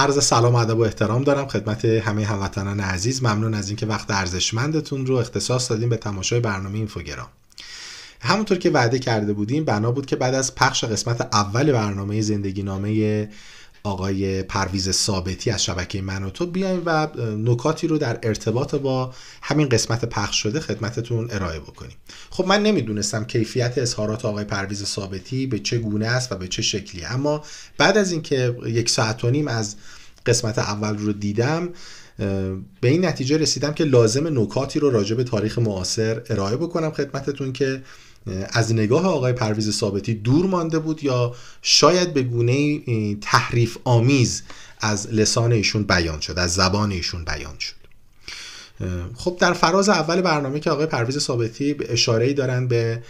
عرض سلام ادب و احترام دارم خدمت همه هموطنان عزیز ممنون از اینکه وقت ارزشمندتون رو اختصاص دادیم به تماشای برنامه اینفوگرام همونطور که وعده کرده بودیم بنا بود که بعد از پخش قسمت اول برنامه زندگی نامه آقای پرویز ثابتی از شبکه من و تو بیایم و نکاتی رو در ارتباط با همین قسمت پخش شده خدمتتون ارائه بکنیم خب من نمیدونستم کیفیت اظهارات آقای پرویز ثابتی به چه گونه است و به چه شکلی اما بعد از اینکه یک ساعت و نیم از قسمت اول رو دیدم به این نتیجه رسیدم که لازم نکاتی رو راجع به تاریخ معاصر ارائه بکنم خدمتتون که از نگاه آقای پرویز ثابتی دور مانده بود یا شاید به گونه تحریف آمیز از لسان ایشون بیان شد از زبان ایشون بیان شد خب در فراز اول برنامه که آقای پرویز ثابتی اشاره ای دارن به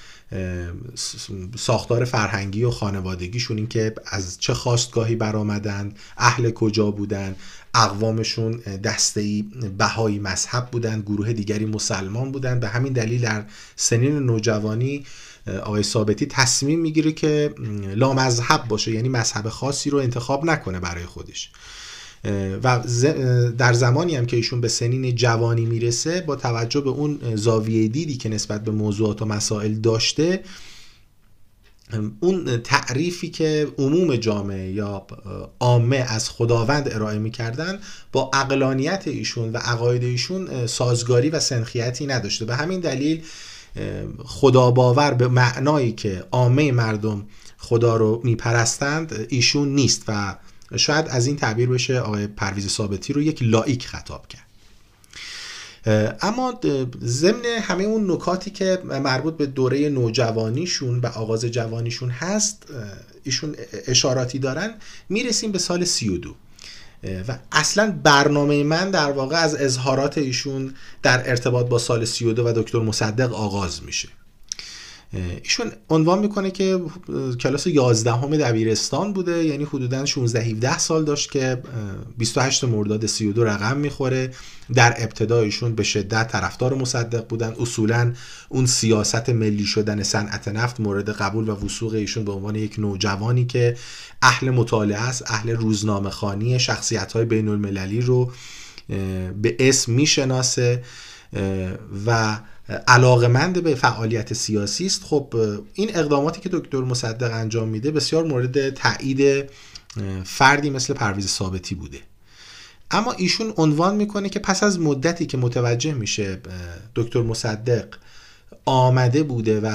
ساختار فرهنگی و خانوادگیشون که از چه خواستگاهی برآمدند اهل کجا بودند اقوامشون دسته بهایی مذهب بودند گروه دیگری مسلمان بودند به همین دلیل در سنین نوجوانی آقای ثابتی تصمیم میگیره که مذهب باشه یعنی مذهب خاصی رو انتخاب نکنه برای خودش و در زمانی هم که ایشون به سنین جوانی میرسه با توجه به اون زاویه دیدی که نسبت به موضوعات و مسائل داشته اون تعریفی که عموم جامعه یا عامه از خداوند ارائه میکردن با اقلانیت ایشون و عقاید ایشون سازگاری و سنخیتی نداشته به همین دلیل باور به معنایی که عامه مردم خدا رو میپرستند ایشون نیست و شاید از این تعبیر بشه آقای پرویز ثابتی رو یک لایک خطاب کرد اما ضمن همه اون نکاتی که مربوط به دوره نوجوانیشون و آغاز جوانیشون هست ایشون اشاراتی دارن میرسیم به سال 32 و اصلا برنامه من در واقع از اظهارات ایشون در ارتباط با سال 32 و دکتر مصدق آغاز میشه ایشون عنوان میکنه که کلاس 11 همه دبیرستان بوده یعنی حدودا 16 17 سال داشت که 28 مرداد 32 رقم میخوره در ابتدایشون به شدت طرفدار مصدق بودن اصولا اون سیاست ملی شدن صنعت نفت مورد قبول و وسوق ایشون به عنوان یک نوجوانی که اهل مطالعه است اهل روزنامه خانی شخصیت های بین المللی رو به اسم میشناسه و علاقمند به فعالیت سیاسی است خب این اقداماتی که دکتر مصدق انجام میده بسیار مورد تایید فردی مثل پرویز ثابتی بوده اما ایشون عنوان میکنه که پس از مدتی که متوجه میشه دکتر مصدق آمده بوده و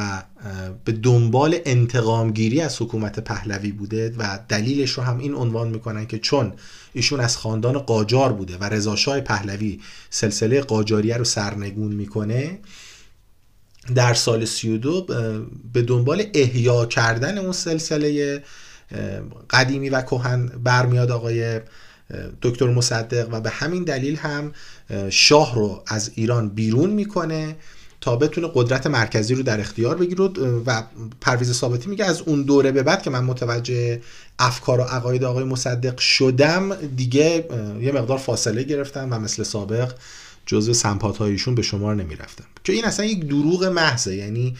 به دنبال انتقامگیری از حکومت پهلوی بوده و دلیلش رو هم این عنوان میکنن که چون ایشون از خاندان قاجار بوده و رضاشاه پهلوی سلسله قاجاریه رو سرنگون میکنه در سال 32 به دنبال احیا کردن اون سلسله قدیمی و کهن برمیاد آقای دکتر مصدق و به همین دلیل هم شاه رو از ایران بیرون میکنه تا بتونه قدرت مرکزی رو در اختیار بگیره و پرویز ثابتی میگه از اون دوره به بعد که من متوجه افکار و عقاید آقای مصدق شدم دیگه یه مقدار فاصله گرفتم و مثل سابق جزو سمپات به شمار نمیرفتم که این اصلا یک دروغ محضه یعنی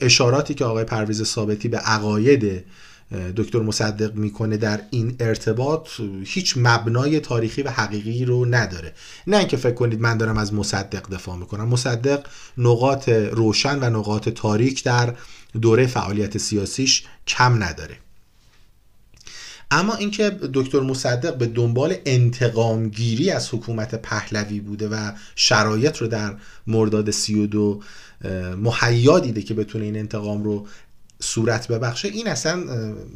اشاراتی که آقای پرویز ثابتی به عقاید دکتر مصدق میکنه در این ارتباط هیچ مبنای تاریخی و حقیقی رو نداره نه اینکه فکر کنید من دارم از مصدق دفاع میکنم مصدق نقاط روشن و نقاط تاریک در دوره فعالیت سیاسیش کم نداره اما اینکه دکتر مصدق به دنبال انتقام گیری از حکومت پهلوی بوده و شرایط رو در مرداد 32 مهیا دیده که بتونه این انتقام رو صورت ببخشه این اصلا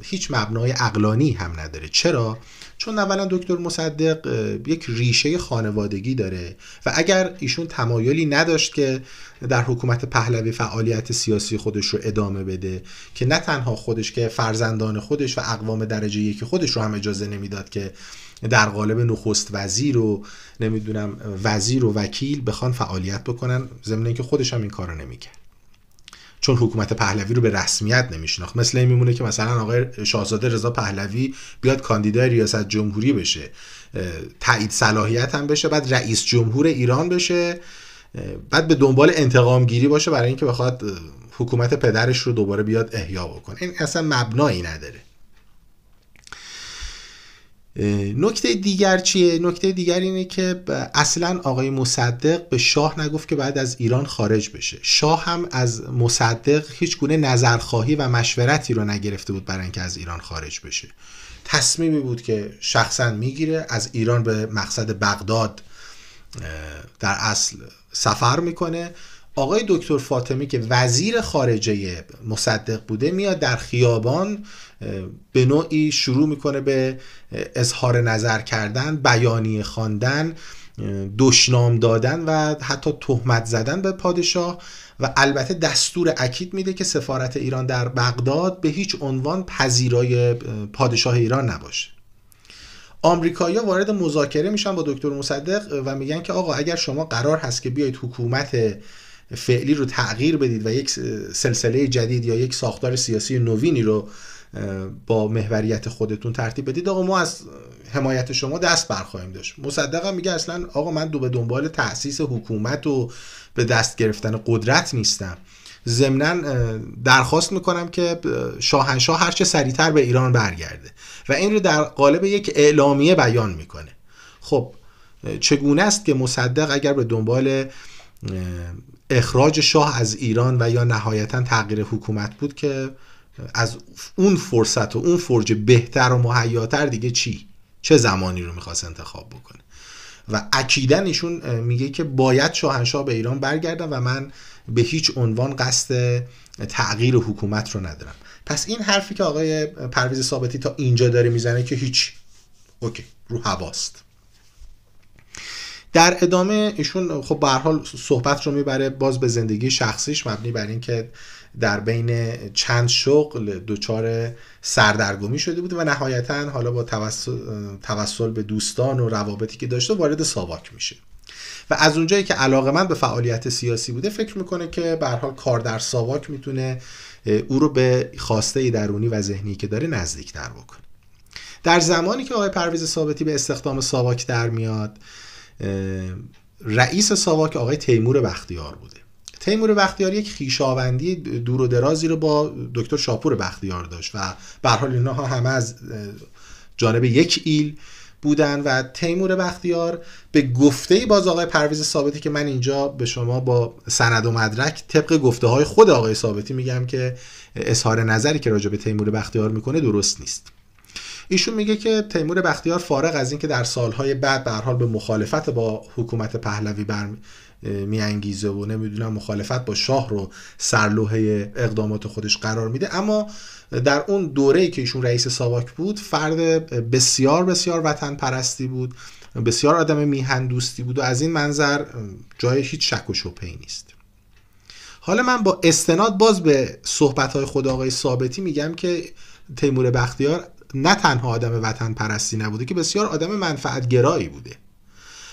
هیچ مبنای اقلانی هم نداره چرا چون اولا دکتر مصدق یک ریشه خانوادگی داره و اگر ایشون تمایلی نداشت که در حکومت پهلوی فعالیت سیاسی خودش رو ادامه بده که نه تنها خودش که فرزندان خودش و اقوام درجه یکی خودش رو هم اجازه نمیداد که در قالب نخست وزیر و نمیدونم وزیر و وکیل بخوان فعالیت بکنن ضمن اینکه خودش هم این کارو نمیکرد چون حکومت پهلوی رو به رسمیت نمیشناخت مثل این میمونه که مثلا آقای شاهزاده رضا پهلوی بیاد کاندیدای ریاست جمهوری بشه تایید صلاحیت هم بشه بعد رئیس جمهور ایران بشه بعد به دنبال انتقام گیری باشه برای اینکه بخواد حکومت پدرش رو دوباره بیاد احیا بکنه این اصلا مبنایی نداره نکته دیگر چیه؟ نکته دیگر اینه که اصلا آقای مصدق به شاه نگفت که بعد از ایران خارج بشه شاه هم از مصدق هیچ گونه نظرخواهی و مشورتی رو نگرفته بود برای اینکه از ایران خارج بشه تصمیمی بود که شخصا میگیره از ایران به مقصد بغداد در اصل سفر میکنه آقای دکتر فاطمی که وزیر خارجه مصدق بوده میاد در خیابان به نوعی شروع میکنه به اظهار نظر کردن بیانیه خواندن دشنام دادن و حتی تهمت زدن به پادشاه و البته دستور اکید میده که سفارت ایران در بغداد به هیچ عنوان پذیرای پادشاه ایران نباشه آمریکایی‌ها وارد مذاکره میشن با دکتر مصدق و میگن که آقا اگر شما قرار هست که بیاید حکومت فعلی رو تغییر بدید و یک سلسله جدید یا یک ساختار سیاسی نوینی رو با محوریت خودتون ترتیب بدید آقا ما از حمایت شما دست برخواهیم داشت مصدقم میگه اصلا آقا من دو به دنبال تاسیس حکومت و به دست گرفتن قدرت نیستم ضمنا درخواست میکنم که شاهنشاه هرچه سریعتر به ایران برگرده و این رو در قالب یک اعلامیه بیان میکنه خب چگونه است که مصدق اگر به دنبال اخراج شاه از ایران و یا نهایتا تغییر حکومت بود که از اون فرصت و اون فرج بهتر و مهیاتر دیگه چی چه زمانی رو میخواست انتخاب بکنه و اکیدن ایشون میگه که باید شاهنشاه به ایران برگردم و من به هیچ عنوان قصد تغییر حکومت رو ندارم پس این حرفی که آقای پرویز ثابتی تا اینجا داره میزنه که هیچ اوکی رو هواست در ادامه ایشون خب به حال صحبت رو میبره باز به زندگی شخصیش مبنی بر اینکه در بین چند شغل دچار سردرگمی شده بود و نهایتا حالا با توسل, به دوستان و روابطی که داشته وارد ساواک میشه و از اونجایی که علاقه من به فعالیت سیاسی بوده فکر میکنه که به حال کار در ساواک میتونه او رو به خواسته درونی و ذهنی که داره نزدیکتر بکنه در زمانی که آقای پرویز ثابتی به استخدام ساواک در میاد رئیس ساواک آقای تیمور بختیار بوده تیمور بختیار یک خیشاوندی دور و درازی رو با دکتر شاپور بختیار داشت و به حال اینا همه از جانب یک ایل بودن و تیمور بختیار به گفته باز آقای پرویز ثابتی که من اینجا به شما با سند و مدرک طبق گفته های خود آقای ثابتی میگم که اظهار نظری که راجع به تیمور بختیار میکنه درست نیست ایشون میگه که تیمور بختیار فارغ از اینکه در سالهای بعد به حال به مخالفت با حکومت پهلوی برمی میانگیزه و نمیدونم مخالفت با شاه رو سرلوحه اقدامات خودش قرار میده اما در اون دوره که ایشون رئیس ساواک بود فرد بسیار بسیار وطن پرستی بود بسیار آدم میهن دوستی بود و از این منظر جای هیچ شک و شبهه‌ای نیست حالا من با استناد باز به صحبت خود آقای ثابتی میگم که تیمور بختیار نه تنها آدم وطن پرستی نبوده که بسیار آدم منفعت گرایی بوده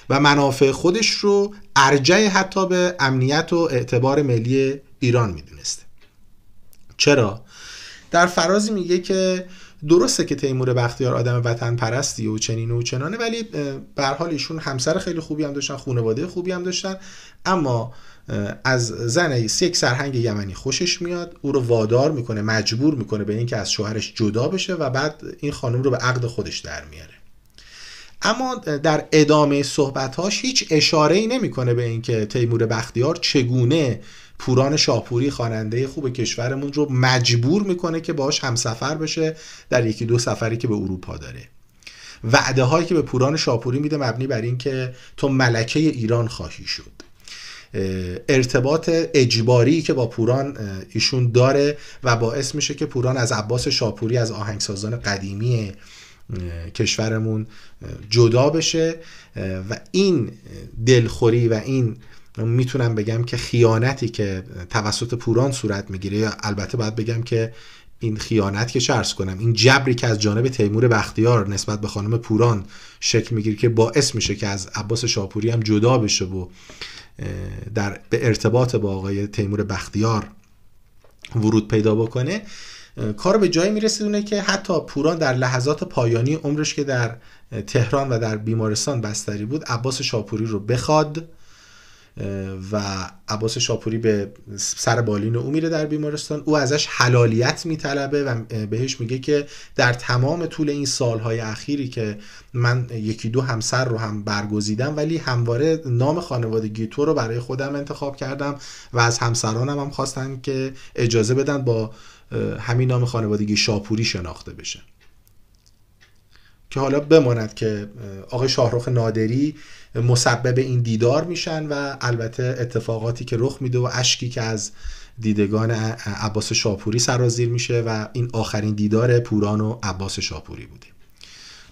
و منافع خودش رو ارجع حتی به امنیت و اعتبار ملی ایران میدونسته چرا در فرازی میگه که درسته که تیمور بختیار آدم وطن پرستی و چنین و چنانه ولی به حال ایشون همسر خیلی خوبی هم داشتن خانواده خوبی هم داشتن اما از زن یک سرهنگ یمنی خوشش میاد او رو وادار میکنه مجبور میکنه به اینکه از شوهرش جدا بشه و بعد این خانم رو به عقد خودش در میاره اما در ادامه صحبتهاش هیچ اشاره ای نمیکنه به اینکه تیمور بختیار چگونه پوران شاپوری خواننده خوب کشورمون رو مجبور میکنه که باش همسفر بشه در یکی دو سفری که به اروپا داره وعده هایی که به پوران شاپوری میده مبنی بر اینکه تو ملکه ایران خواهی شد ارتباط اجباری که با پوران ایشون داره و باعث میشه که پوران از عباس شاپوری از آهنگسازان قدیمی کشورمون جدا بشه و این دلخوری و این میتونم بگم که خیانتی که توسط پوران صورت میگیره یا البته باید بگم که این خیانت که چرس کنم این جبری که از جانب تیمور بختیار نسبت به خانم پوران شکل میگیره که باعث میشه که از عباس شاپوری هم جدا بشه و در به ارتباط با آقای تیمور بختیار ورود پیدا بکنه کار به جایی میرسیدونه که حتی پوران در لحظات پایانی عمرش که در تهران و در بیمارستان بستری بود عباس شاپوری رو بخواد و عباس شاپوری به سر بالین او میره در بیمارستان او ازش حلالیت میطلبه و بهش میگه که در تمام طول این سالهای اخیری که من یکی دو همسر رو هم برگزیدم ولی همواره نام خانوادگی تو رو برای خودم انتخاب کردم و از همسرانم هم خواستن که اجازه بدن با همین نام خانوادگی شاپوری شناخته بشه که حالا بماند که آقای شاهرخ نادری مسبب این دیدار میشن و البته اتفاقاتی که رخ میده و اشکی که از دیدگان عباس شاپوری سرازیر میشه و این آخرین دیدار پوران و عباس شاپوری بوده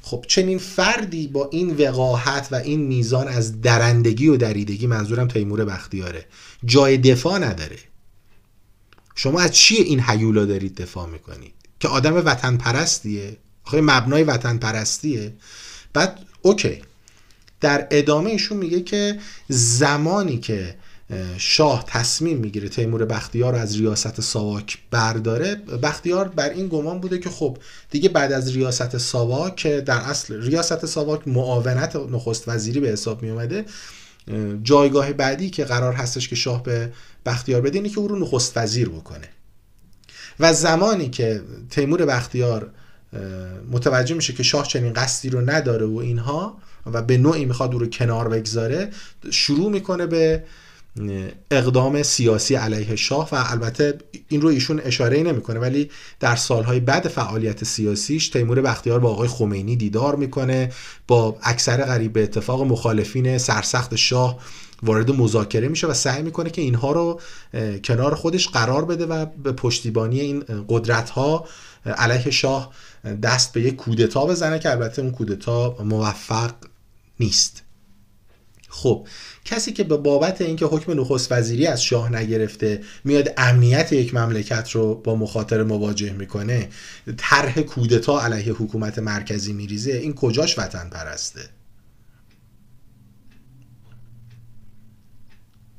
خب چنین فردی با این وقاحت و این میزان از درندگی و دریدگی منظورم تیمور بختیاره جای دفاع نداره شما از چی این حیولا دارید دفاع میکنید که آدم وطن پرستیه آخه مبنای وطن پرستیه بعد اوکی در ادامه ایشون میگه که زمانی که شاه تصمیم میگیره تیمور بختیار از ریاست ساواک برداره بختیار بر این گمان بوده که خب دیگه بعد از ریاست ساواک که در اصل ریاست ساواک معاونت نخست وزیری به حساب می اومده جایگاه بعدی که قرار هستش که شاه به بختیار بده اینه که او رو نخست وزیر بکنه و زمانی که تیمور بختیار متوجه میشه که شاه چنین قصدی رو نداره و اینها و به نوعی میخواد او رو کنار بگذاره شروع میکنه به اقدام سیاسی علیه شاه و البته این رو ایشون اشاره نمیکنه ولی در سالهای بعد فعالیت سیاسیش تیمور بختیار با آقای خمینی دیدار میکنه با اکثر غریب به اتفاق مخالفین سرسخت شاه وارد مذاکره میشه و سعی میکنه که اینها رو کنار خودش قرار بده و به پشتیبانی این قدرت ها علیه شاه دست به یک کودتا بزنه که البته اون کودتا موفق نیست خب کسی که به بابت اینکه حکم نخست وزیری از شاه نگرفته میاد امنیت یک مملکت رو با مخاطر مواجه میکنه طرح کودتا علیه حکومت مرکزی میریزه این کجاش وطن پرسته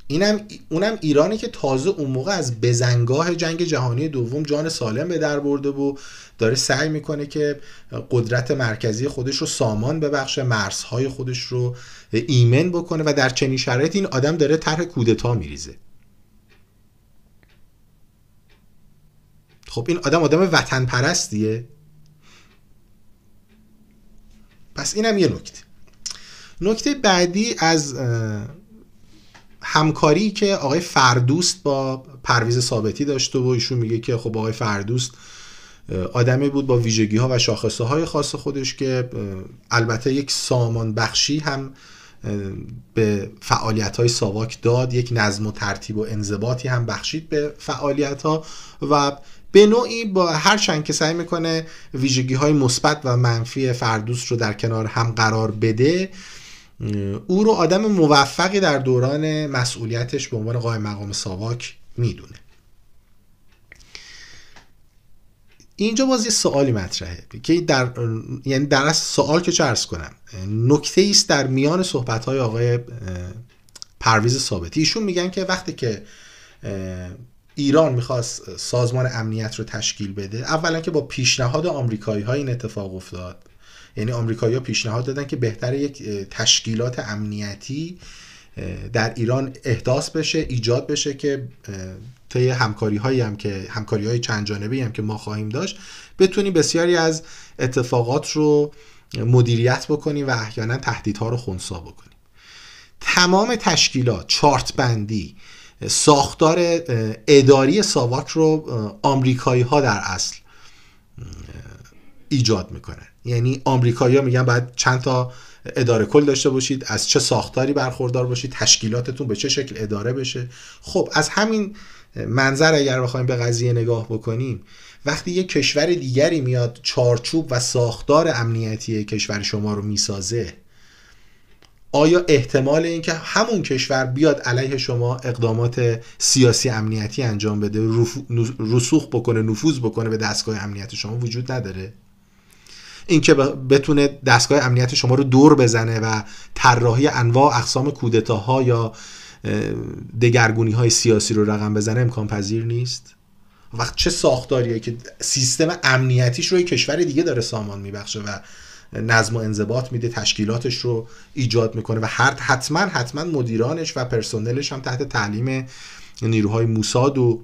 اینم اونم ایرانی که تازه اون موقع از بزنگاه جنگ جهانی دوم جان سالم به در برده بود داره سعی میکنه که قدرت مرکزی خودش رو سامان ببخشه مرزهای خودش رو ایمن بکنه و در چنین شرایط این آدم داره طرح کودتا میریزه خب این آدم آدم وطن پرستیه پس اینم یه نکته نکته بعدی از همکاری که آقای فردوست با پرویز ثابتی داشته و ایشون میگه که خب آقای فردوست آدمی بود با ویژگی ها و شاخصه های خاص خودش که البته یک سامان بخشی هم به فعالیت های ساواک داد یک نظم و ترتیب و انضباطی هم بخشید به فعالیت ها و به نوعی با هر چند که سعی میکنه ویژگی های مثبت و منفی فردوس رو در کنار هم قرار بده او رو آدم موفقی در دوران مسئولیتش به عنوان قائم مقام ساواک میدونه اینجا باز یه سوالی مطرحه که در یعنی در از سوال که چرس کنم نکته است در میان صحبت های آقای پرویز ثابتی ایشون میگن که وقتی که ایران میخواست سازمان امنیت رو تشکیل بده اولا که با پیشنهاد آمریکایی ها این اتفاق افتاد یعنی آمریکایی‌ها پیشنهاد دادن که بهتر یک تشکیلات امنیتی در ایران احداث بشه ایجاد بشه که طی همکاری هم که همکاری های چند جانبی هم که ما خواهیم داشت بتونیم بسیاری از اتفاقات رو مدیریت بکنیم و احیانا تهدیدها رو خونسا بکنیم تمام تشکیلات چارت بندی ساختار اداری ساواک رو آمریکایی ها در اصل ایجاد میکنن یعنی آمریکایی‌ها میگن باید چند تا اداره کل داشته باشید از چه ساختاری برخوردار باشید تشکیلاتتون به چه شکل اداره بشه خب از همین منظر اگر بخوایم به قضیه نگاه بکنیم وقتی یه کشور دیگری میاد چارچوب و ساختار امنیتی کشور شما رو میسازه آیا احتمال اینکه همون کشور بیاد علیه شما اقدامات سیاسی امنیتی انجام بده رسوخ بکنه نفوذ بکنه به دستگاه امنیت شما وجود نداره اینکه بتونه دستگاه امنیت شما رو دور بزنه و طراحی انواع اقسام کودتاها یا دگرگونی های سیاسی رو رقم بزنه امکان پذیر نیست وقت چه ساختاریه که سیستم امنیتیش رو کشور دیگه داره سامان میبخشه و نظم و انضباط میده تشکیلاتش رو ایجاد میکنه و هر حتما حتما مدیرانش و پرسنلش هم تحت تعلیم نیروهای موساد و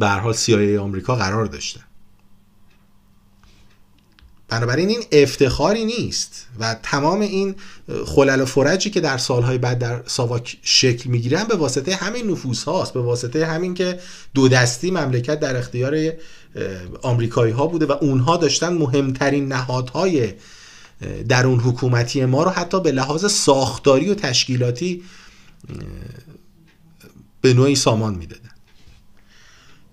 به حال CIA آمریکا قرار داشته بنابراین این افتخاری نیست و تمام این خلل و فرجی که در سالهای بعد در ساواک شکل میگیرن به واسطه همین نفوس هاست به واسطه همین که دو دستی مملکت در اختیار آمریکایی ها بوده و اونها داشتن مهمترین نهادهای در اون حکومتی ما رو حتی به لحاظ ساختاری و تشکیلاتی به نوعی سامان میدادن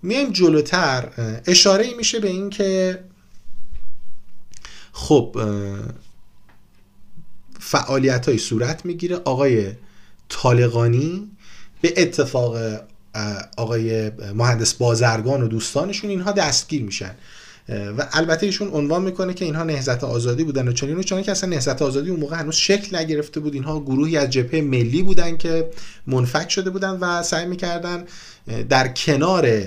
میایم جلوتر اشاره میشه به اینکه خب فعالیت های صورت میگیره آقای طالقانی به اتفاق آقای مهندس بازرگان و دوستانشون اینها دستگیر میشن و البته ایشون عنوان میکنه که اینها نهزت آزادی بودن و چنین و چنین که اصلا نهزت آزادی اون موقع هنوز شکل نگرفته بود اینها گروهی از جبهه ملی بودن که منفک شده بودن و سعی میکردن در کنار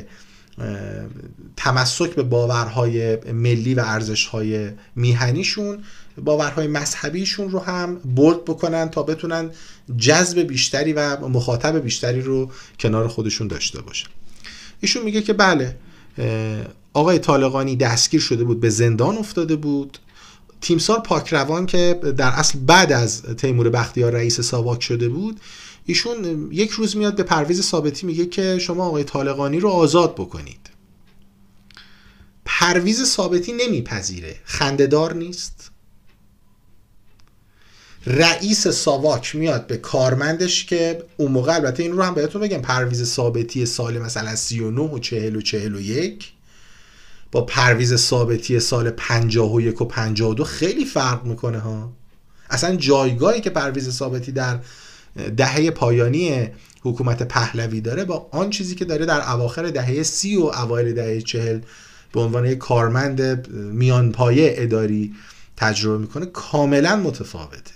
تمسک به باورهای ملی و ارزشهای میهنیشون باورهای مذهبیشون رو هم برد بکنن تا بتونن جذب بیشتری و مخاطب بیشتری رو کنار خودشون داشته باشن ایشون میگه که بله آقای طالقانی دستگیر شده بود به زندان افتاده بود تیمسار پاکروان که در اصل بعد از تیمور بختیار رئیس ساواک شده بود ایشون یک روز میاد به پرویز ثابتی میگه که شما آقای طالقانی رو آزاد بکنید پرویز ثابتی نمیپذیره خندهدار نیست رئیس ساواک میاد به کارمندش که اون موقع البته این رو هم بهتون بگم پرویز ثابتی سال مثلا 39 و 40 و 41 با پرویز ثابتی سال 51 و 52 خیلی فرق میکنه ها اصلا جایگاهی که پرویز ثابتی در دهه پایانی حکومت پهلوی داره با آن چیزی که داره در اواخر دهه سی و اوایل دهه چهل به عنوان یک کارمند میان پایه اداری تجربه میکنه کاملا متفاوته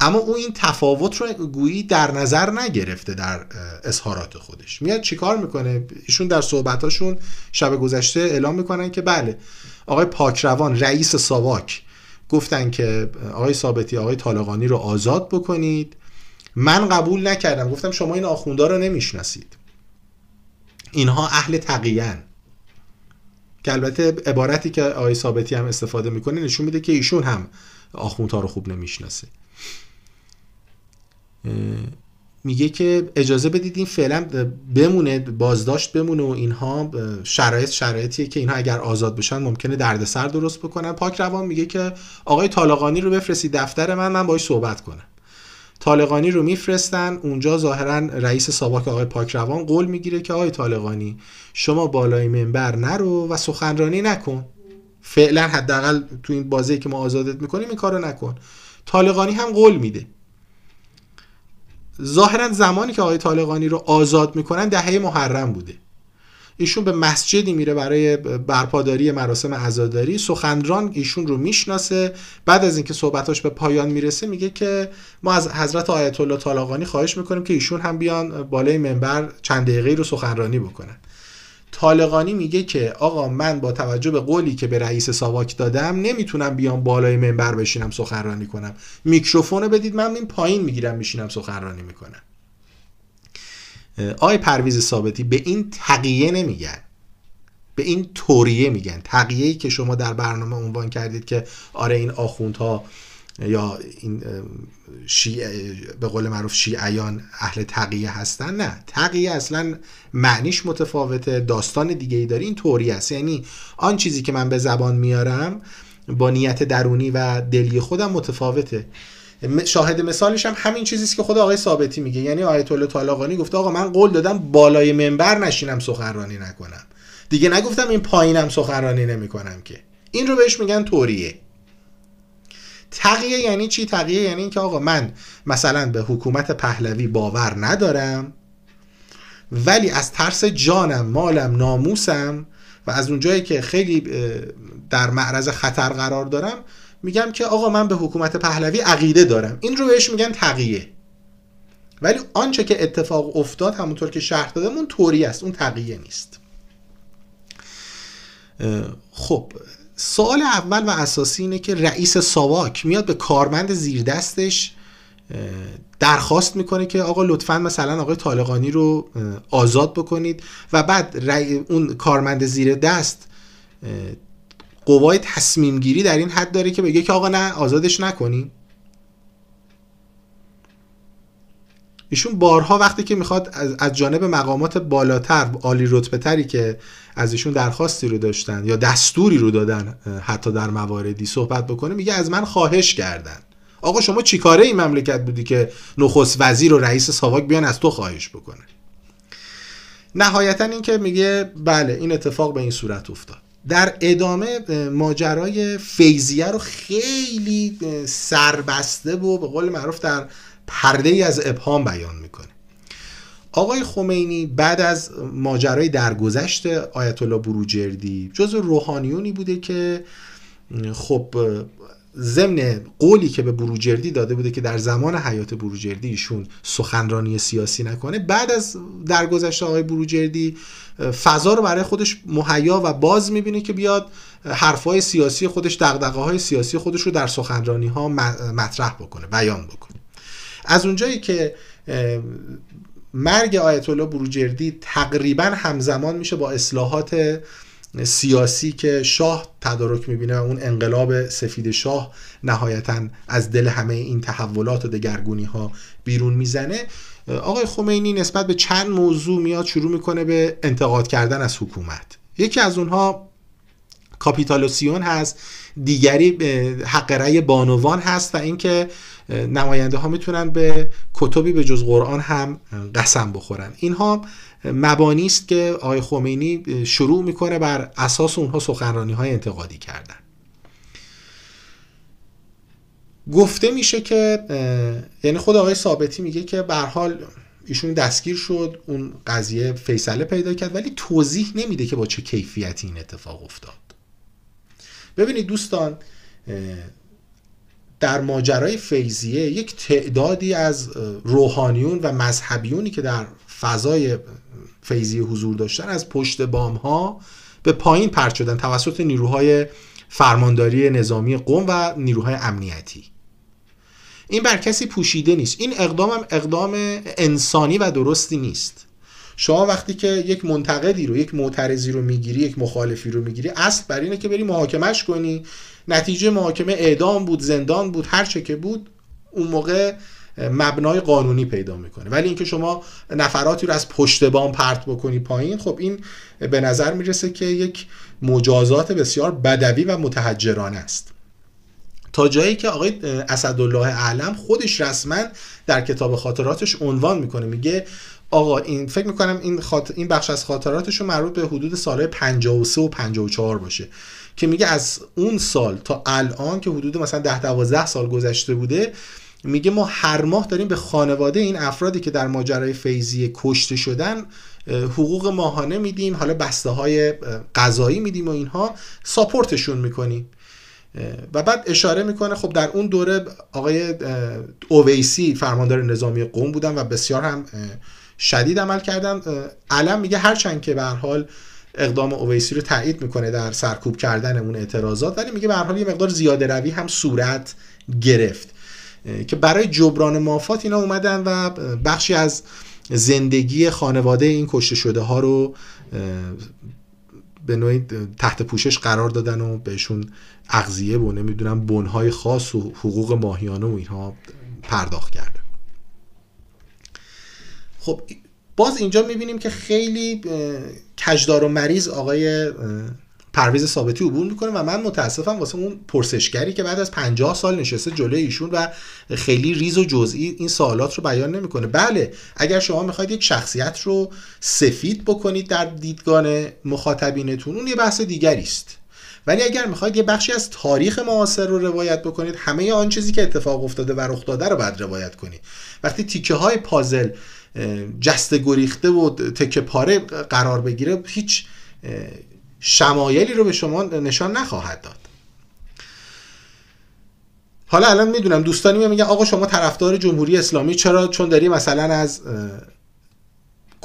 اما او این تفاوت رو گویی در نظر نگرفته در اظهارات خودش میاد چیکار میکنه ایشون در صحبتاشون شب گذشته اعلام میکنن که بله آقای پاکروان رئیس ساواک گفتن که آقای ثابتی آقای طالقانی رو آزاد بکنید من قبول نکردم گفتم شما این آخوندا رو نمیشناسید اینها اهل تقیان که البته عبارتی که آقای ثابتی هم استفاده میکنه نشون میده که ایشون هم آخوندها رو خوب نمیشناسه میگه که اجازه بدید این فعلا بمونه بازداشت بمونه و اینها شرایط شرایطیه که اینها اگر آزاد بشن ممکنه دردسر درست بکنن پاک روان میگه که آقای طالقانی رو بفرستید دفتر من من باهاش صحبت کنم طالقانی رو میفرستن اونجا ظاهرا رئیس ساباک آقای پاکروان قول میگیره که آقای طالقانی شما بالای منبر نرو و سخنرانی نکن فعلا حداقل تو این بازی که ما آزادت میکنیم این کارو نکن طالقانی هم قول میده ظاهرا زمانی که آقای طالقانی رو آزاد میکنن دهه محرم بوده ایشون به مسجدی میره برای برپاداری مراسم عزاداری سخنران ایشون رو میشناسه بعد از اینکه صحبتاش به پایان میرسه میگه که ما از حضرت آیت الله طالقانی خواهش میکنیم که ایشون هم بیان بالای منبر چند دقیقه رو سخنرانی بکنن طالقانی میگه که آقا من با توجه به قولی که به رئیس ساواک دادم نمیتونم بیام بالای منبر بشینم سخنرانی کنم میکروفون بدید من این پایین میگیرم میشینم سخنرانی میکنم آقای پرویز ثابتی به این تقیه نمیگن به این توریه میگن ای که شما در برنامه عنوان کردید که آره این آخوندها یا این به قول معروف شیعیان اهل تقیه هستن نه تقیه اصلا معنیش متفاوته داستان دیگه ای داره این طوری است یعنی آن چیزی که من به زبان میارم با نیت درونی و دلی خودم متفاوته شاهد مثالش هم همین چیزی که خود آقای ثابتی میگه یعنی آیت الله طالقانی گفته آقا من قول دادم بالای منبر نشینم سخنرانی نکنم دیگه نگفتم این پایینم سخنرانی نمیکنم که این رو بهش میگن توریه تقیه یعنی چی تقیه یعنی اینکه آقا من مثلا به حکومت پهلوی باور ندارم ولی از ترس جانم مالم ناموسم و از اونجایی که خیلی در معرض خطر قرار دارم میگم که آقا من به حکومت پهلوی عقیده دارم این رو بهش میگن تقیه ولی آنچه که اتفاق افتاد همونطور که شهر اون طوری است اون تقیه نیست خب سوال اول و اساسی اینه که رئیس ساواک میاد به کارمند دستش درخواست میکنه که آقا لطفا مثلا آقای طالقانی رو آزاد بکنید و بعد اون کارمند زیر دست قوای تصمیم گیری در این حد داره که بگه که آقا نه آزادش نکنیم ایشون بارها وقتی که میخواد از جانب مقامات بالاتر عالی رتبه تری که از ایشون درخواستی رو داشتن یا دستوری رو دادن حتی در مواردی صحبت بکنه میگه از من خواهش کردن آقا شما چیکاره این مملکت بودی که نخست وزیر و رئیس ساواک بیان از تو خواهش بکنه نهایتا که میگه بله این اتفاق به این صورت افتاد در ادامه ماجرای فیزیه رو خیلی سربسته و به قول معروف در پرده ای از ابهام بیان میکنه آقای خمینی بعد از ماجرای درگذشت آیت الله بروجردی جز روحانیونی بوده که خب ضمن قولی که به بروجردی داده بوده که در زمان حیات بروجردی ایشون سخنرانی سیاسی نکنه بعد از درگذشت آقای بروجردی فضا رو برای خودش مهیا و باز میبینه که بیاد حرفهای سیاسی خودش دقدقه های سیاسی خودش رو در سخنرانی ها مطرح بکنه بیان بکنه از اونجایی که مرگ آیت الله بروجردی تقریبا همزمان میشه با اصلاحات سیاسی که شاه تدارک میبینه و اون انقلاب سفید شاه نهایتا از دل همه این تحولات و دگرگونی ها بیرون میزنه آقای خمینی نسبت به چند موضوع میاد شروع میکنه به انتقاد کردن از حکومت یکی از اونها کاپیتالوسیون هست دیگری حق رأی بانوان هست و اینکه نماینده ها میتونن به کتبی به جز قرآن هم قسم بخورن اینها مبانی است که آقای خمینی شروع میکنه بر اساس اونها سخنرانی های انتقادی کردن گفته میشه که یعنی خود آقای ثابتی میگه که به حال ایشون دستگیر شد اون قضیه فیصله پیدا کرد ولی توضیح نمیده که با چه کیفیتی این اتفاق افتاد ببینید دوستان در ماجرای فیزیه یک تعدادی از روحانیون و مذهبیونی که در فضای فیزیه حضور داشتن از پشت بام ها به پایین پرت شدن توسط نیروهای فرمانداری نظامی قوم و نیروهای امنیتی این بر کسی پوشیده نیست این اقدام هم اقدام انسانی و درستی نیست شما وقتی که یک منتقدی رو یک معترضی رو میگیری یک مخالفی رو میگیری اصل بر اینه که بری محاکمش کنی نتیجه محاکمه اعدام بود زندان بود هر چه که بود اون موقع مبنای قانونی پیدا میکنه ولی اینکه شما نفراتی رو از پشت بام پرت بکنی پایین خب این به نظر میرسه که یک مجازات بسیار بدوی و متحجرانه است تا جایی که آقای اسدالله اعلم خودش رسما در کتاب خاطراتش عنوان میکنه میگه آقا این فکر میکنم این, این بخش از خاطراتش مربوط به حدود سالهای 53 و 54 باشه که میگه از اون سال تا الان که حدود مثلا 10 12 سال گذشته بوده میگه ما هر ماه داریم به خانواده این افرادی که در ماجرای فیزی کشته شدن حقوق ماهانه میدیم حالا بسته های غذایی میدیم و اینها ساپورتشون میکنیم و بعد اشاره میکنه خب در اون دوره آقای اویسی فرماندار نظامی قوم بودن و بسیار هم شدید عمل کردن علم میگه هرچند که به حال اقدام اویسی رو تایید میکنه در سرکوب کردن اون اعتراضات ولی میگه به هر یه مقدار زیاده روی هم صورت گرفت که برای جبران مافات اینا اومدن و بخشی از زندگی خانواده این کشته شده ها رو به نوعی تحت پوشش قرار دادن و بهشون اغذیه بونه نمیدونم بنهای خاص و حقوق ماهیانه و اینها پرداخت کرده خب باز اینجا میبینیم که خیلی کجدار و مریض آقای پرویز ثابتی عبور میکنه و من متاسفم واسه اون پرسشگری که بعد از 50 سال نشسته جلوی ایشون و خیلی ریز و جزئی این سوالات رو بیان نمیکنه بله اگر شما میخواید یک شخصیت رو سفید بکنید در دیدگان مخاطبینتون اون یه بحث دیگری است ولی اگر میخواید یه بخشی از تاریخ معاصر رو روایت بکنید همه آن چیزی که اتفاق افتاده و رخ داده رو باید روایت کنید وقتی تیکه های پازل جست گریخته و تک پاره قرار بگیره هیچ شمایلی رو به شما نشان نخواهد داد حالا الان میدونم دوستانی میگن آقا شما طرفدار جمهوری اسلامی چرا چون داری مثلا از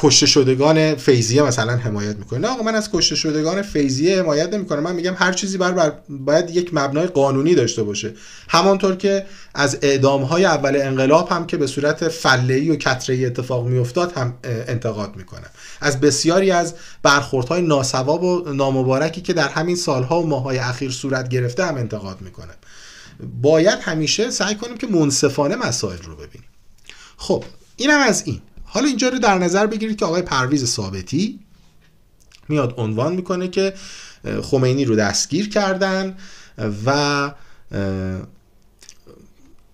کشته شدگان فیزیه مثلا حمایت میکنه نه آقا من از کشته شدگان فیزیه حمایت نمیکنم من میگم هر چیزی بر, باید یک مبنای قانونی داشته باشه همانطور که از اعدام های اول انقلاب هم که به صورت فله و کتره اتفاق میافتاد هم انتقاد میکنم از بسیاری از های ناسواب و نامبارکی که در همین سالها و های اخیر صورت گرفته هم انتقاد میکنم باید همیشه سعی کنیم که منصفانه مسائل رو ببینیم خب اینم از این حالا اینجا رو در نظر بگیرید که آقای پرویز ثابتی میاد عنوان میکنه که خمینی رو دستگیر کردن و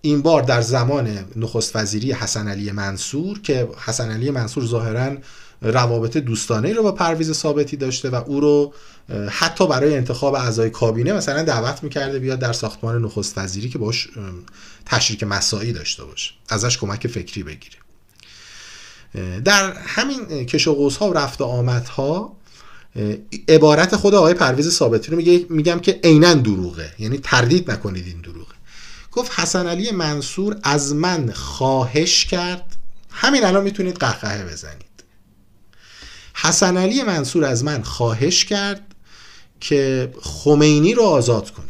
این بار در زمان نخست وزیری حسن علی منصور که حسن علی منصور ظاهرا روابط دوستانه رو با پرویز ثابتی داشته و او رو حتی برای انتخاب اعضای کابینه مثلا دعوت میکرده بیاد در ساختمان نخست وزیری که باش تشریک مساعی داشته باشه ازش کمک فکری بگیره در همین کش و ها و رفت و آمدها عبارت خود آقای پرویز ثابتی رو میگه میگم که عینا دروغه یعنی تردید نکنید این دروغه گفت حسن علی منصور از من خواهش کرد همین الان میتونید قهقهه بزنید حسن علی منصور از من خواهش کرد که خمینی رو آزاد کنی.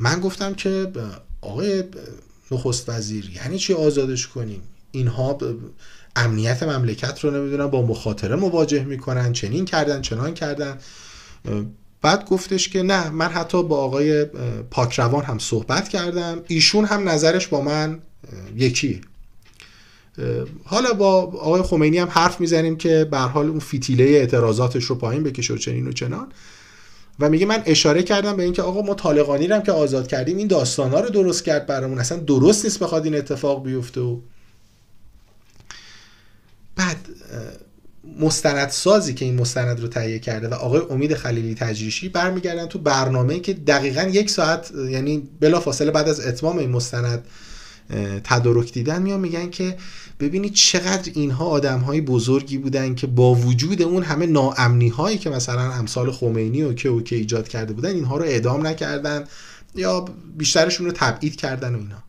من گفتم که آقای نخست وزیر یعنی چی آزادش کنیم اینها امنیت مملکت رو نمیدونن با مخاطره مواجه میکنن چنین کردن چنان کردن بعد گفتش که نه من حتی با آقای پاکروان هم صحبت کردم ایشون هم نظرش با من یکیه حالا با آقای خمینی هم حرف میزنیم که به حال اون فیتیله اعتراضاتش رو پایین بکشه و چنین و چنان و میگه من اشاره کردم به اینکه آقا ما طالقانی رو که آزاد کردیم این داستانا رو درست کرد برامون اصلا درست نیست بخواد این اتفاق بیفته و بعد مستندسازی که این مستند رو تهیه کرده و آقای امید خلیلی تجریشی برمیگردن تو برنامه که دقیقا یک ساعت یعنی فاصله بعد از اتمام این مستند تدارک دیدن میان میگن که ببینید چقدر اینها آدم های بزرگی بودن که با وجود اون همه ناامنی هایی که مثلا امثال خمینی و که و که ایجاد کرده بودن اینها رو اعدام نکردن یا بیشترشون رو تبعید کردن و اینا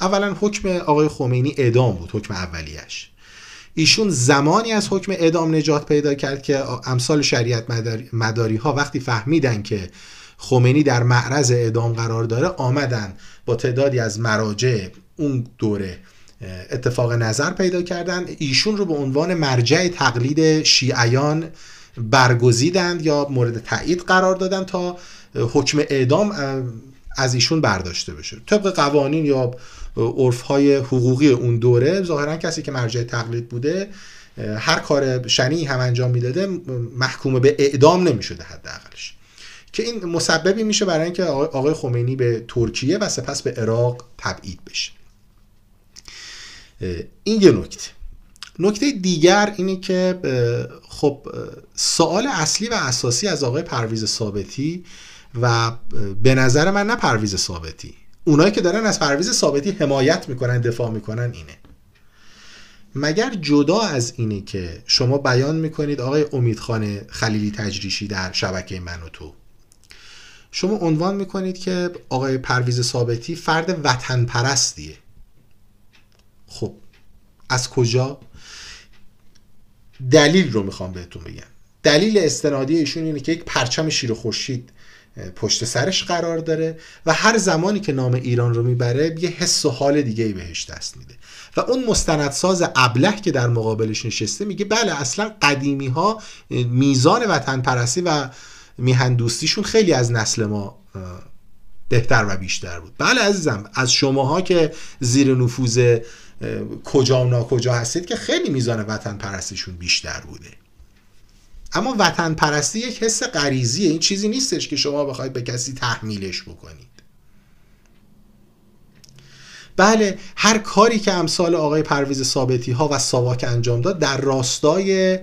اولا حکم آقای خمینی اعدام بود حکم اولیش ایشون زمانی از حکم اعدام نجات پیدا کرد که امثال شریعت مداری, ها وقتی فهمیدن که خمینی در معرض اعدام قرار داره آمدن با تعدادی از مراجع اون دوره اتفاق نظر پیدا کردن ایشون رو به عنوان مرجع تقلید شیعیان برگزیدند یا مورد تایید قرار دادن تا حکم اعدام از ایشون برداشته بشه طبق قوانین یا های حقوقی اون دوره ظاهرا کسی که مرجع تقلید بوده هر کار شنی هم انجام میداده محکوم به اعدام نمیشده حداقلش که این مسببی میشه برای اینکه آقای خمینی به ترکیه و سپس به عراق تبعید بشه این یه نکته نکته دیگر اینه که خب سوال اصلی و اساسی از آقای پرویز ثابتی و به نظر من نه پرویز ثابتی اونایی که دارن از پرویز ثابتی حمایت میکنن دفاع میکنن اینه مگر جدا از اینه که شما بیان میکنید آقای امیدخان خلیلی تجریشی در شبکه من و تو شما عنوان میکنید که آقای پرویز ثابتی فرد وطن پرستیه خب از کجا دلیل رو میخوام بهتون بگم دلیل استنادی ایشون اینه که یک پرچم شیر خورشید پشت سرش قرار داره و هر زمانی که نام ایران رو میبره یه حس و حال دیگه ای بهش دست میده و اون مستندساز ابله که در مقابلش نشسته میگه بله اصلا قدیمی ها میزان وطن پرستی و میهن دوستیشون خیلی از نسل ما بهتر و بیشتر بود بله عزیزم از شماها که زیر نفوذ کجا و ناکجا هستید که خیلی میزان وطن پرستیشون بیشتر بوده اما وطن پرستی یک حس غریزیه این چیزی نیستش که شما بخواید به کسی تحمیلش بکنید بله هر کاری که امثال آقای پرویز ثابتی ها و ساواک انجام داد در راستای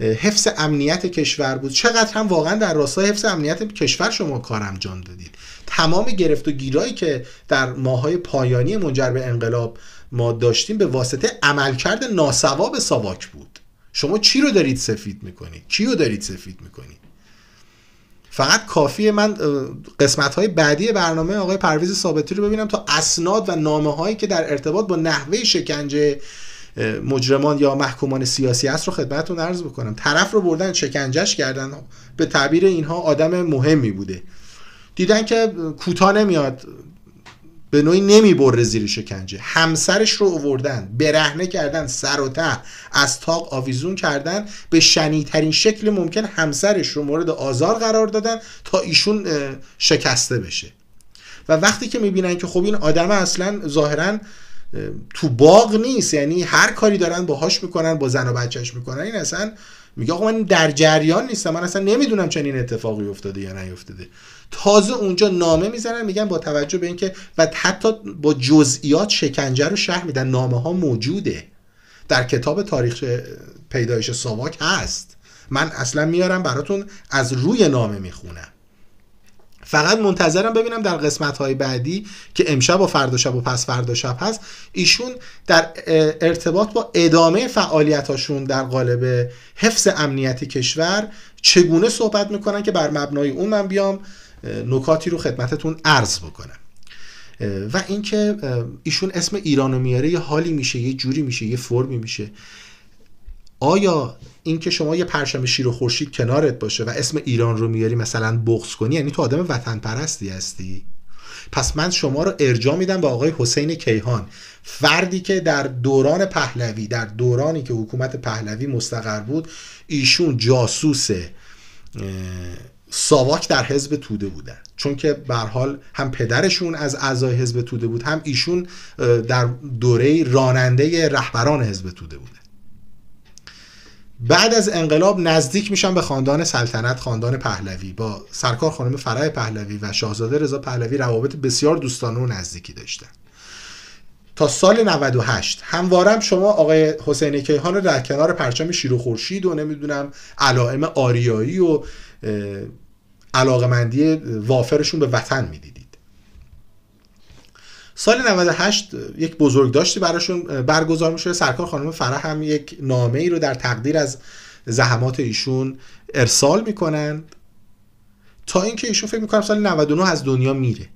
حفظ امنیت کشور بود چقدر هم واقعا در راستای حفظ امنیت کشور شما کار انجام دادید تمام گرفت و گیرایی که در ماهای پایانی منجر به انقلاب ما داشتیم به واسطه عملکرد ناسواب ساواک بود شما چی رو دارید سفید میکنید چی رو دارید سفید میکنید فقط کافیه من قسمت های بعدی برنامه آقای پرویز ثابتی رو ببینم تا اسناد و نامه هایی که در ارتباط با نحوه شکنجه مجرمان یا محکومان سیاسی است رو خدمتتون عرض بکنم طرف رو بردن شکنجش کردن به تعبیر اینها آدم مهمی بوده دیدن که کوتاه نمیاد به نوعی نمیبره زیر شکنجه همسرش رو اووردن برهنه کردن سر و ته از تاق آویزون کردن به شنیترین شکل ممکن همسرش رو مورد آزار قرار دادن تا ایشون شکسته بشه و وقتی که میبینن که خب این آدم اصلا ظاهرا تو باغ نیست یعنی هر کاری دارن باهاش میکنن با زن و بچهش میکنن این اصلا میگه آقا من در جریان نیستم من اصلا نمیدونم چنین اتفاقی افتاده یا نیفتاده تازه اونجا نامه میزنن میگن با توجه به اینکه و حتی با جزئیات شکنجه رو شهر میدن نامه ها موجوده در کتاب تاریخ پیدایش ساواک هست من اصلا میارم براتون از روی نامه میخونم فقط منتظرم ببینم در قسمت های بعدی که امشب و فردا شب و پس فردا شب هست ایشون در ارتباط با ادامه فعالیت هاشون در قالب حفظ امنیت کشور چگونه صحبت میکنن که بر مبنای اون من بیام نکاتی رو خدمتتون عرض بکنم و اینکه ایشون اسم ایرانو میاره یه حالی میشه یه جوری میشه یه فرمی میشه آیا اینکه شما یه پرچم شیر و خورشید کنارت باشه و اسم ایران رو میاری مثلا بغض کنی یعنی تو آدم وطن پرستی هستی پس من شما رو ارجا میدم به آقای حسین کیهان فردی که در دوران پهلوی در دورانی که حکومت پهلوی مستقر بود ایشون جاسوس ساواک در حزب توده بودن چون که به حال هم پدرشون از اعضای حزب توده بود هم ایشون در دوره راننده رهبران حزب توده بوده بعد از انقلاب نزدیک میشن به خاندان سلطنت خاندان پهلوی با سرکار خانم فرای پهلوی و شاهزاده رضا پهلوی روابط بسیار دوستانه و نزدیکی داشتن تا سال 98 هموارم شما آقای حسین کیهان رو در کنار پرچم شیر و خورشید و نمیدونم علائم آریایی و علاقمندی وافرشون به وطن میدیدید سال 98 یک بزرگ داشتی براشون برگزار میشه سرکار خانم فرح هم یک نامه ای رو در تقدیر از زحمات ایشون ارسال میکنند تا اینکه ایشون فکر میکنم سال 99 از دنیا میره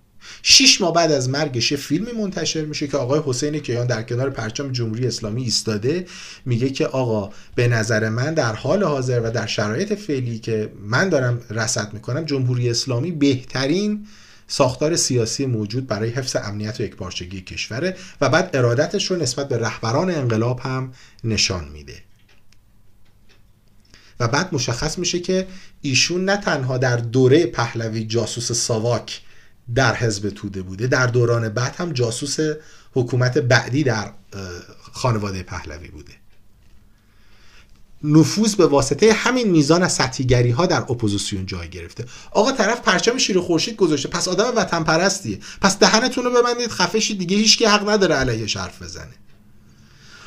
شیش ماه بعد از مرگش یه فیلمی منتشر میشه که آقای حسین کیان در کنار پرچم جمهوری اسلامی ایستاده میگه که آقا به نظر من در حال حاضر و در شرایط فعلی که من دارم رصد میکنم جمهوری اسلامی بهترین ساختار سیاسی موجود برای حفظ امنیت و یکپارچگی کشوره و بعد ارادتش رو نسبت به رهبران انقلاب هم نشان میده و بعد مشخص میشه که ایشون نه تنها در دوره پهلوی جاسوس ساواک در حزب توده بوده در دوران بعد هم جاسوس حکومت بعدی در خانواده پهلوی بوده نفوذ به واسطه همین میزان از سطحیگری ها در اپوزیسیون جای گرفته آقا طرف پرچم شیر خورشید گذاشته پس آدم وطن پرستیه پس دهنتون رو ببندید خفشی دیگه هیچ حق نداره علیه حرف بزنه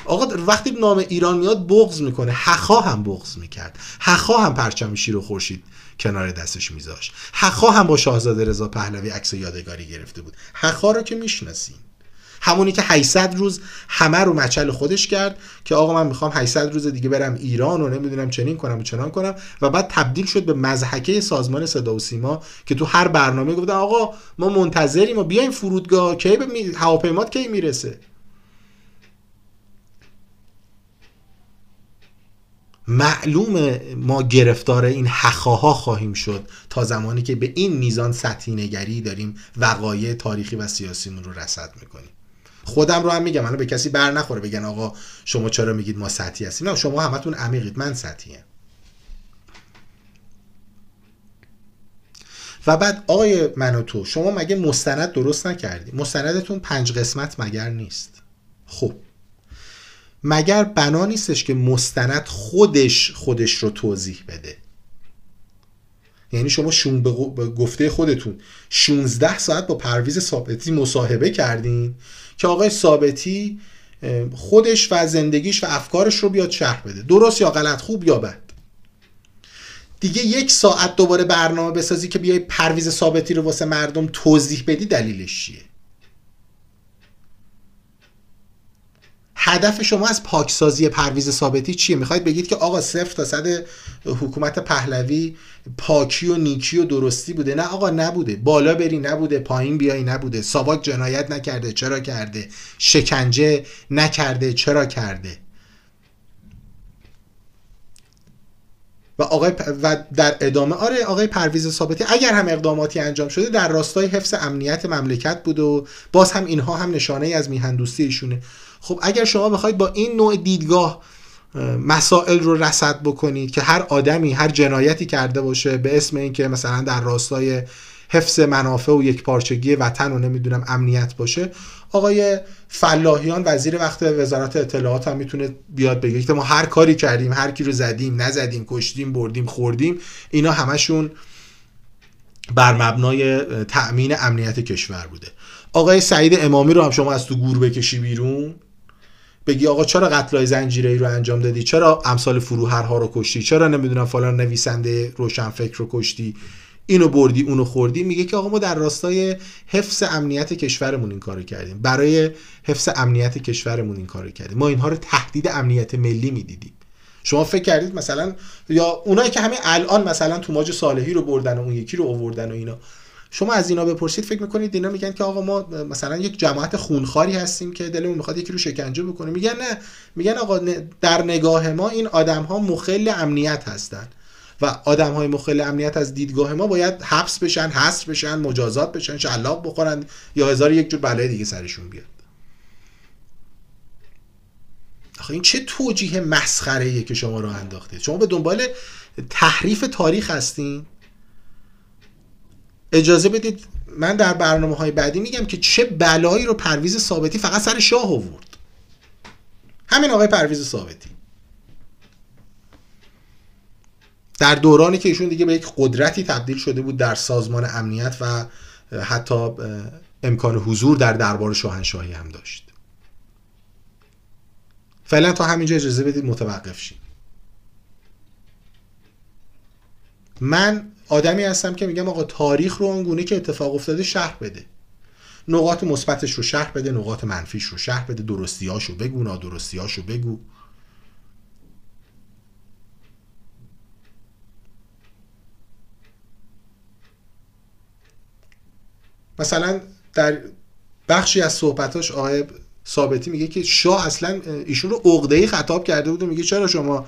آقا وقتی نام ایران میاد بغض میکنه حقا هم بغض میکرد حقا هم پرچم شیر و خورشید کنار دستش میذاشت حقا هم با شاهزاده رضا پهلوی عکس یادگاری گرفته بود حقا رو که میشناسیم همونی که 800 روز همه رو مچل خودش کرد که آقا من میخوام 800 روز دیگه برم ایران و نمیدونم چنین کنم و چنان کنم و بعد تبدیل شد به مزحکه سازمان صدا و سیما که تو هر برنامه گفتن آقا ما منتظریم و بیایم فرودگاه کی به هواپیمات کی میرسه معلوم ما گرفتار این حخاها خواهیم شد تا زمانی که به این میزان سطحی نگری داریم وقایع تاریخی و سیاسیمون رو رسد میکنیم خودم رو هم میگم الان به کسی بر نخوره بگن آقا شما چرا میگید ما سطحی هستیم نه شما همتون عمیقید من سطحیم و بعد آقای من و تو شما مگه مستند درست نکردی مستندتون پنج قسمت مگر نیست خب مگر بنا نیستش که مستند خودش خودش رو توضیح بده یعنی شما شون به گفته خودتون 16 ساعت با پرویز ثابتی مصاحبه کردین که آقای ثابتی خودش و زندگیش و افکارش رو بیاد شرح بده درست یا غلط خوب یا بد دیگه یک ساعت دوباره برنامه بسازی که بیای پرویز ثابتی رو واسه مردم توضیح بدی دلیلش چیه هدف شما از پاکسازی پرویز ثابتی چیه میخواید بگید که آقا صفر تا صد حکومت پهلوی پاکی و نیکی و درستی بوده نه آقا نبوده بالا بری نبوده پایین بیای نبوده ساواک جنایت نکرده چرا کرده شکنجه نکرده چرا کرده و آقای و در ادامه آره آقای پرویز ثابتی اگر هم اقداماتی انجام شده در راستای حفظ امنیت مملکت بوده و باز هم اینها هم نشانه ای از میهندوستی ایشونه خب اگر شما بخواید با این نوع دیدگاه مسائل رو رصد بکنید که هر آدمی هر جنایتی کرده باشه به اسم اینکه مثلا در راستای حفظ منافع و یک پارچگی وطن و نمیدونم امنیت باشه آقای فلاحیان وزیر وقت وزارت اطلاعات هم میتونه بیاد بگه که ما هر کاری کردیم هر کی رو زدیم نزدیم کشتیم بردیم خوردیم اینا همشون بر مبنای تأمین امنیت کشور بوده آقای سعید امامی رو هم شما از تو گور بکشی بیرون بگی آقا چرا قتلای زنجیره ای رو انجام دادی چرا امثال فروهرها رو کشتی چرا نمیدونم فلان نویسنده روشنفکر رو کشتی اینو بردی اونو خوردی میگه که آقا ما در راستای حفظ امنیت کشورمون این کارو کردیم برای حفظ امنیت کشورمون این کارو کردیم ما اینها رو تهدید امنیت ملی میدیدیم شما فکر کردید مثلا یا اونایی که همه الان مثلا تو ماج صالحی رو بردن و اون یکی رو آوردن و اینا شما از اینا بپرسید فکر میکنید اینا میگن که آقا ما مثلا یک جماعت خونخاری هستیم که دلمون میخواد یکی رو شکنجه بکنه میگن نه میگن آقا در نگاه ما این آدم ها مخل امنیت هستن و آدم های مخل امنیت از دیدگاه ما باید حبس بشن حصر بشن مجازات بشن شلاق بخورن یا هزار یک جور بلای دیگه سرشون بیاد آخه این چه توجیه مسخره که شما رو انداخته شما به دنبال تحریف تاریخ هستین اجازه بدید من در برنامه های بعدی میگم که چه بلایی رو پرویز ثابتی فقط سر شاه آورد همین آقای پرویز ثابتی در دورانی که ایشون دیگه به یک قدرتی تبدیل شده بود در سازمان امنیت و حتی امکان حضور در دربار شاهنشاهی هم داشت فعلا تا همینجا اجازه بدید متوقف شید من آدمی هستم که میگم آقا تاریخ رو آنگونه که اتفاق افتاده شهر بده نقاط مثبتش رو شهر بده نقاط منفیش رو شهر بده رو بگو رو بگو مثلا در بخشی از صحبتاش آقای ثابتی میگه که شاه اصلا ایشون رو ای خطاب کرده بود و میگه چرا شما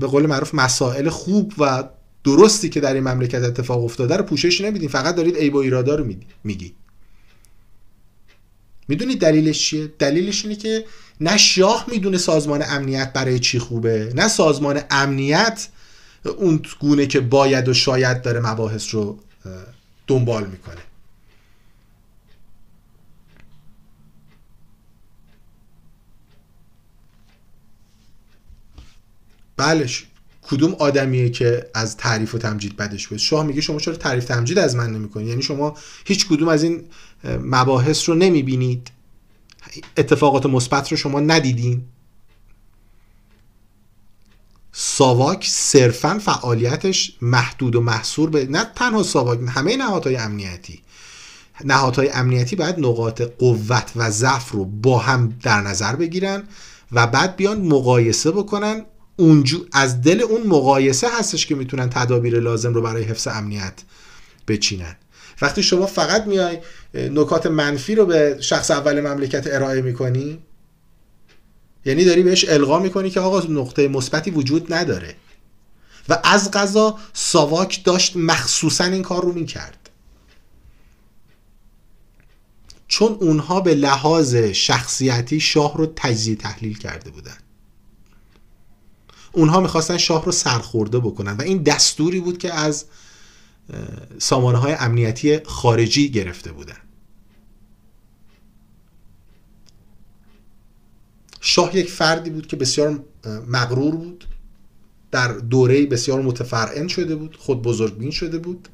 به قول معروف مسائل خوب و درستی که در این مملکت اتفاق افتاده رو پوشش نمیدین فقط دارید ایبو و ایرادا رو میگی میدونید دلیلش چیه دلیلش اینه که نه شاه میدونه سازمان امنیت برای چی خوبه نه سازمان امنیت اون گونه که باید و شاید داره مباحث رو دنبال میکنه بله کدوم آدمیه که از تعریف و تمجید بدش بود شاه میگه شما چرا تعریف تمجید از من نمیکنید یعنی شما هیچ کدوم از این مباحث رو نمیبینید اتفاقات مثبت رو شما ندیدین ساواک صرفا فعالیتش محدود و محصور به نه تنها ساواک همه نهادهای امنیتی نهادهای امنیتی باید نقاط قوت و ضعف رو با هم در نظر بگیرن و بعد بیان مقایسه بکنن اونجو از دل اون مقایسه هستش که میتونن تدابیر لازم رو برای حفظ امنیت بچینن وقتی شما فقط میای نکات منفی رو به شخص اول مملکت ارائه میکنی یعنی داری بهش القا میکنی که آقا نقطه مثبتی وجود نداره و از قضا ساواک داشت مخصوصا این کار رو میکرد چون اونها به لحاظ شخصیتی شاه رو تجزیه تحلیل کرده بودن اونها میخواستن شاه رو سرخورده بکنن و این دستوری بود که از سامانه های امنیتی خارجی گرفته بودن شاه یک فردی بود که بسیار مغرور بود در دوره بسیار متفرعن شده بود خود بین شده بود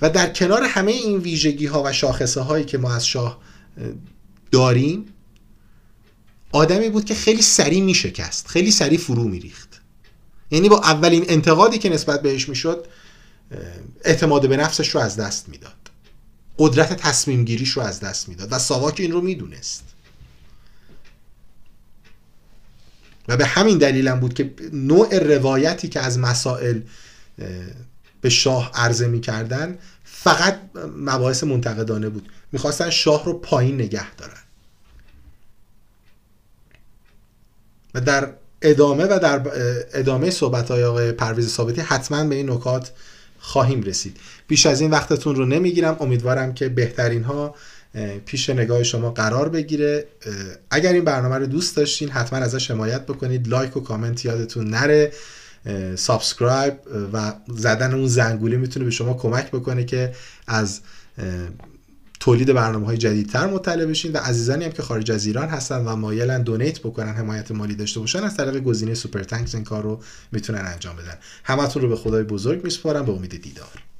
و در کنار همه این ویژگی ها و شاخصه هایی که ما از شاه داریم آدمی بود که خیلی سریع میشکست خیلی سریع فرو میریخت یعنی با اولین انتقادی که نسبت بهش میشد اعتماد به نفسش رو از دست میداد قدرت تصمیم گیریش رو از دست میداد و ساواک این رو میدونست و به همین دلیلم بود که نوع روایتی که از مسائل به شاه عرضه میکردن فقط مباحث منتقدانه بود میخواستن شاه رو پایین نگه دارن و در ادامه و در ادامه صحبت های آقای پرویز ثابتی حتما به این نکات خواهیم رسید بیش از این وقتتون رو نمیگیرم امیدوارم که بهترین ها پیش نگاه شما قرار بگیره اگر این برنامه رو دوست داشتین حتما ازش حمایت بکنید لایک و کامنت یادتون نره سابسکرایب و زدن اون زنگوله میتونه به شما کمک بکنه که از تولید برنامه های جدیدتر مطلع بشین و عزیزانی هم که خارج از ایران هستن و مایلن دونیت بکنن حمایت مالی داشته باشن از طریق گزینه سوپر تانکس این کار رو میتونن انجام بدن همتون رو به خدای بزرگ میسپارم به امید دیدار